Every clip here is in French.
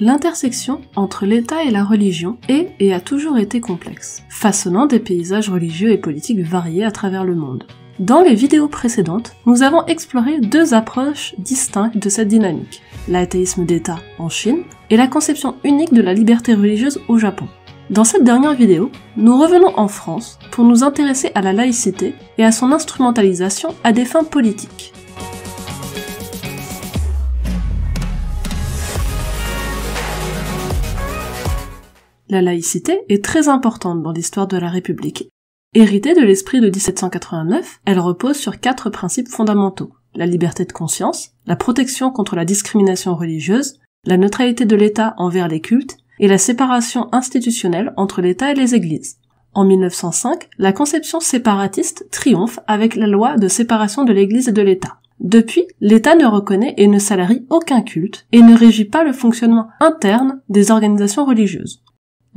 L'intersection entre l'État et la religion est et a toujours été complexe, façonnant des paysages religieux et politiques variés à travers le monde. Dans les vidéos précédentes, nous avons exploré deux approches distinctes de cette dynamique, l'athéisme d'État en Chine et la conception unique de la liberté religieuse au Japon. Dans cette dernière vidéo, nous revenons en France pour nous intéresser à la laïcité et à son instrumentalisation à des fins politiques. la laïcité est très importante dans l'histoire de la République. Héritée de l'esprit de 1789, elle repose sur quatre principes fondamentaux. La liberté de conscience, la protection contre la discrimination religieuse, la neutralité de l'État envers les cultes et la séparation institutionnelle entre l'État et les églises. En 1905, la conception séparatiste triomphe avec la loi de séparation de l'Église et de l'État. Depuis, l'État ne reconnaît et ne salarie aucun culte et ne régit pas le fonctionnement interne des organisations religieuses.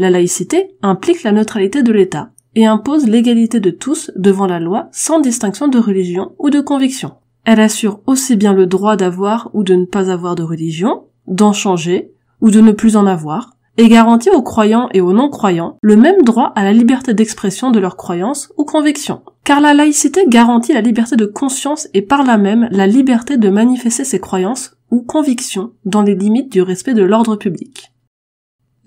La laïcité implique la neutralité de l'État et impose l'égalité de tous devant la loi sans distinction de religion ou de conviction. Elle assure aussi bien le droit d'avoir ou de ne pas avoir de religion, d'en changer ou de ne plus en avoir, et garantit aux croyants et aux non-croyants le même droit à la liberté d'expression de leurs croyances ou convictions. Car la laïcité garantit la liberté de conscience et par là même la liberté de manifester ses croyances ou convictions dans les limites du respect de l'ordre public.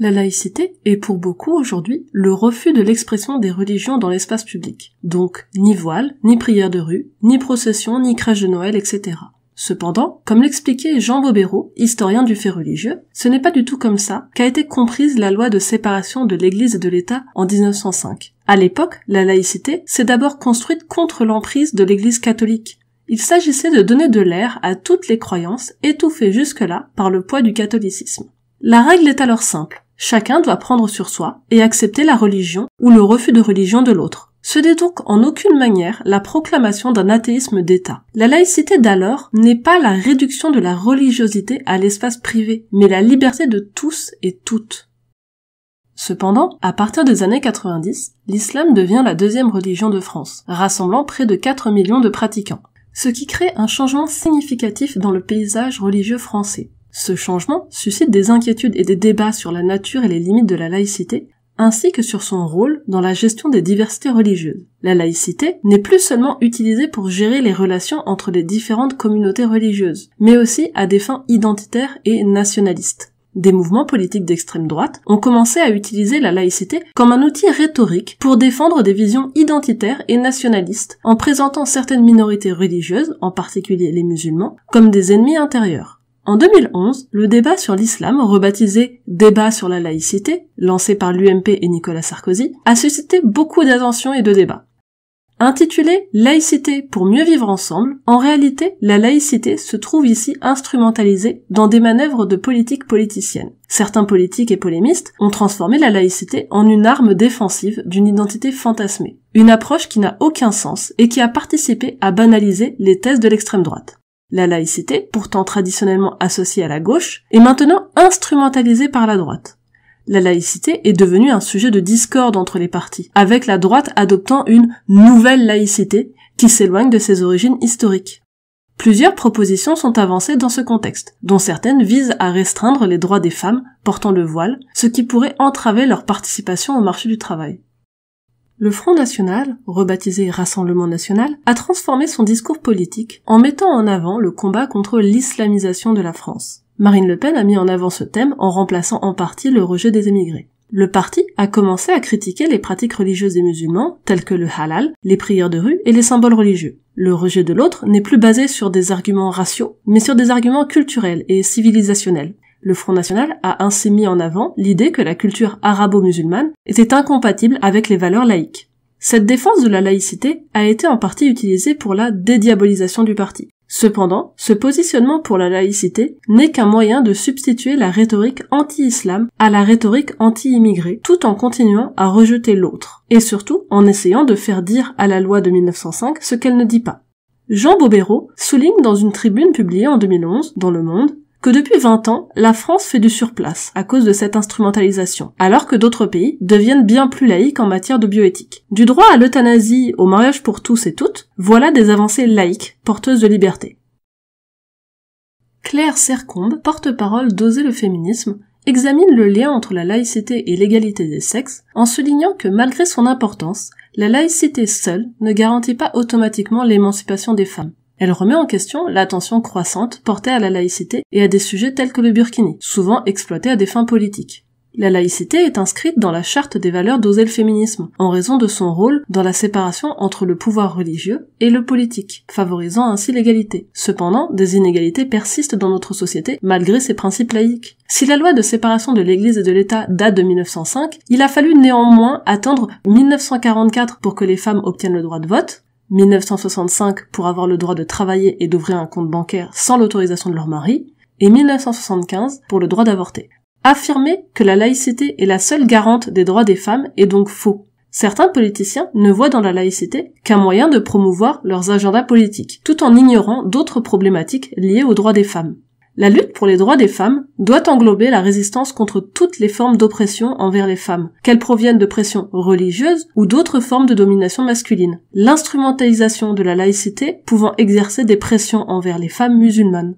La laïcité est pour beaucoup aujourd'hui le refus de l'expression des religions dans l'espace public. Donc, ni voile, ni prière de rue, ni procession, ni crèche de Noël, etc. Cependant, comme l'expliquait Jean Bobéro, historien du fait religieux, ce n'est pas du tout comme ça qu'a été comprise la loi de séparation de l'Église et de l'État en 1905. À l'époque, la laïcité s'est d'abord construite contre l'emprise de l'Église catholique. Il s'agissait de donner de l'air à toutes les croyances étouffées jusque-là par le poids du catholicisme. La règle est alors simple. Chacun doit prendre sur soi et accepter la religion ou le refus de religion de l'autre. Ce n'est donc en aucune manière la proclamation d'un athéisme d'État. La laïcité d'alors n'est pas la réduction de la religiosité à l'espace privé, mais la liberté de tous et toutes. Cependant, à partir des années 90, l'islam devient la deuxième religion de France, rassemblant près de 4 millions de pratiquants, ce qui crée un changement significatif dans le paysage religieux français. Ce changement suscite des inquiétudes et des débats sur la nature et les limites de la laïcité, ainsi que sur son rôle dans la gestion des diversités religieuses. La laïcité n'est plus seulement utilisée pour gérer les relations entre les différentes communautés religieuses, mais aussi à des fins identitaires et nationalistes. Des mouvements politiques d'extrême droite ont commencé à utiliser la laïcité comme un outil rhétorique pour défendre des visions identitaires et nationalistes en présentant certaines minorités religieuses, en particulier les musulmans, comme des ennemis intérieurs. En 2011, le débat sur l'islam, rebaptisé Débat sur la laïcité, lancé par l'UMP et Nicolas Sarkozy, a suscité beaucoup d'attention et de débats. Intitulé Laïcité pour mieux vivre ensemble, en réalité, la laïcité se trouve ici instrumentalisée dans des manœuvres de politique politicienne. Certains politiques et polémistes ont transformé la laïcité en une arme défensive d'une identité fantasmée. Une approche qui n'a aucun sens et qui a participé à banaliser les thèses de l'extrême droite la laïcité, pourtant traditionnellement associée à la gauche, est maintenant instrumentalisée par la droite. La laïcité est devenue un sujet de discorde entre les partis, avec la droite adoptant une nouvelle laïcité qui s'éloigne de ses origines historiques. Plusieurs propositions sont avancées dans ce contexte, dont certaines visent à restreindre les droits des femmes portant le voile, ce qui pourrait entraver leur participation au marché du travail. Le Front National, rebaptisé Rassemblement National, a transformé son discours politique en mettant en avant le combat contre l'islamisation de la France. Marine Le Pen a mis en avant ce thème en remplaçant en partie le rejet des émigrés. Le parti a commencé à critiquer les pratiques religieuses des musulmans, telles que le halal, les prières de rue et les symboles religieux. Le rejet de l'autre n'est plus basé sur des arguments raciaux, mais sur des arguments culturels et civilisationnels, le Front National a ainsi mis en avant l'idée que la culture arabo-musulmane était incompatible avec les valeurs laïques. Cette défense de la laïcité a été en partie utilisée pour la dédiabolisation du parti. Cependant, ce positionnement pour la laïcité n'est qu'un moyen de substituer la rhétorique anti-islam à la rhétorique anti-immigrée, tout en continuant à rejeter l'autre, et surtout en essayant de faire dire à la loi de 1905 ce qu'elle ne dit pas. Jean Bobéro souligne dans une tribune publiée en 2011 dans Le Monde que depuis 20 ans, la France fait du surplace à cause de cette instrumentalisation, alors que d'autres pays deviennent bien plus laïques en matière de bioéthique. Du droit à l'euthanasie au mariage pour tous et toutes, voilà des avancées laïques, porteuses de liberté. Claire Sercombe, porte-parole d'Oser le féminisme, examine le lien entre la laïcité et l'égalité des sexes en soulignant que malgré son importance, la laïcité seule ne garantit pas automatiquement l'émancipation des femmes. Elle remet en question l'attention croissante portée à la laïcité et à des sujets tels que le burkini, souvent exploités à des fins politiques. La laïcité est inscrite dans la charte des valeurs d'oser le féminisme, en raison de son rôle dans la séparation entre le pouvoir religieux et le politique, favorisant ainsi l'égalité. Cependant, des inégalités persistent dans notre société malgré ces principes laïques. Si la loi de séparation de l'Église et de l'État date de 1905, il a fallu néanmoins attendre 1944 pour que les femmes obtiennent le droit de vote, 1965 pour avoir le droit de travailler et d'ouvrir un compte bancaire sans l'autorisation de leur mari, et 1975 pour le droit d'avorter. Affirmer que la laïcité est la seule garante des droits des femmes est donc faux. Certains politiciens ne voient dans la laïcité qu'un moyen de promouvoir leurs agendas politiques, tout en ignorant d'autres problématiques liées aux droits des femmes. La lutte pour les droits des femmes doit englober la résistance contre toutes les formes d'oppression envers les femmes, qu'elles proviennent de pressions religieuses ou d'autres formes de domination masculine, l'instrumentalisation de la laïcité pouvant exercer des pressions envers les femmes musulmanes.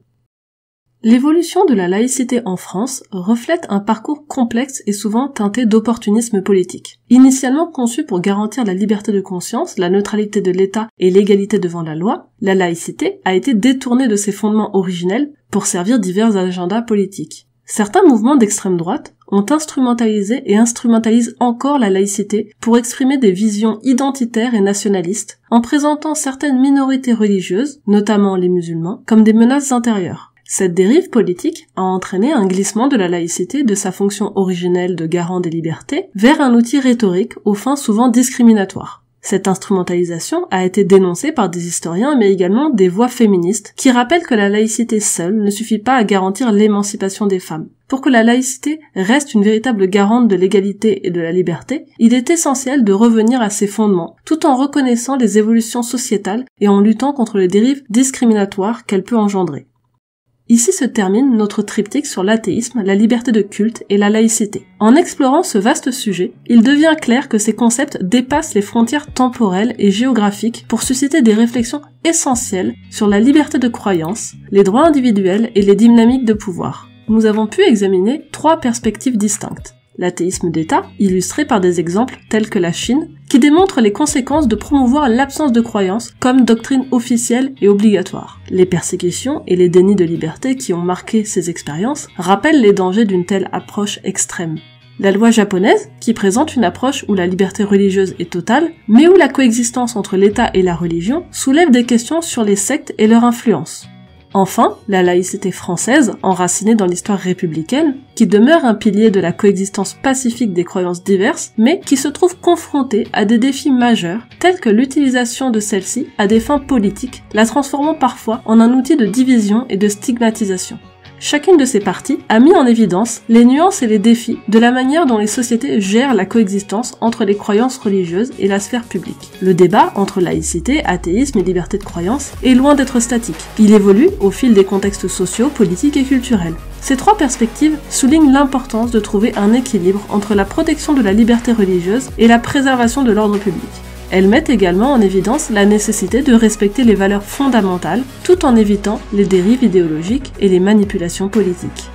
L'évolution de la laïcité en France reflète un parcours complexe et souvent teinté d'opportunisme politique. Initialement conçue pour garantir la liberté de conscience, la neutralité de l'État et l'égalité devant la loi, la laïcité a été détournée de ses fondements originels pour servir divers agendas politiques. Certains mouvements d'extrême droite ont instrumentalisé et instrumentalisent encore la laïcité pour exprimer des visions identitaires et nationalistes en présentant certaines minorités religieuses, notamment les musulmans, comme des menaces intérieures. Cette dérive politique a entraîné un glissement de la laïcité de sa fonction originelle de garant des libertés vers un outil rhétorique aux fins souvent discriminatoires. Cette instrumentalisation a été dénoncée par des historiens mais également des voix féministes qui rappellent que la laïcité seule ne suffit pas à garantir l'émancipation des femmes. Pour que la laïcité reste une véritable garante de l'égalité et de la liberté, il est essentiel de revenir à ses fondements tout en reconnaissant les évolutions sociétales et en luttant contre les dérives discriminatoires qu'elle peut engendrer. Ici se termine notre triptyque sur l'athéisme, la liberté de culte et la laïcité. En explorant ce vaste sujet, il devient clair que ces concepts dépassent les frontières temporelles et géographiques pour susciter des réflexions essentielles sur la liberté de croyance, les droits individuels et les dynamiques de pouvoir. Nous avons pu examiner trois perspectives distinctes l'athéisme d'État, illustré par des exemples tels que la Chine, qui démontre les conséquences de promouvoir l'absence de croyance comme doctrine officielle et obligatoire. Les persécutions et les dénis de liberté qui ont marqué ces expériences rappellent les dangers d'une telle approche extrême. La loi japonaise, qui présente une approche où la liberté religieuse est totale, mais où la coexistence entre l'État et la religion soulève des questions sur les sectes et leur influence. Enfin, la laïcité française, enracinée dans l'histoire républicaine, qui demeure un pilier de la coexistence pacifique des croyances diverses, mais qui se trouve confrontée à des défis majeurs tels que l'utilisation de celle ci à des fins politiques, la transformant parfois en un outil de division et de stigmatisation. Chacune de ces parties a mis en évidence les nuances et les défis de la manière dont les sociétés gèrent la coexistence entre les croyances religieuses et la sphère publique. Le débat entre laïcité, athéisme et liberté de croyance est loin d'être statique. Il évolue au fil des contextes sociaux, politiques et culturels. Ces trois perspectives soulignent l'importance de trouver un équilibre entre la protection de la liberté religieuse et la préservation de l'ordre public. Elles mettent également en évidence la nécessité de respecter les valeurs fondamentales tout en évitant les dérives idéologiques et les manipulations politiques.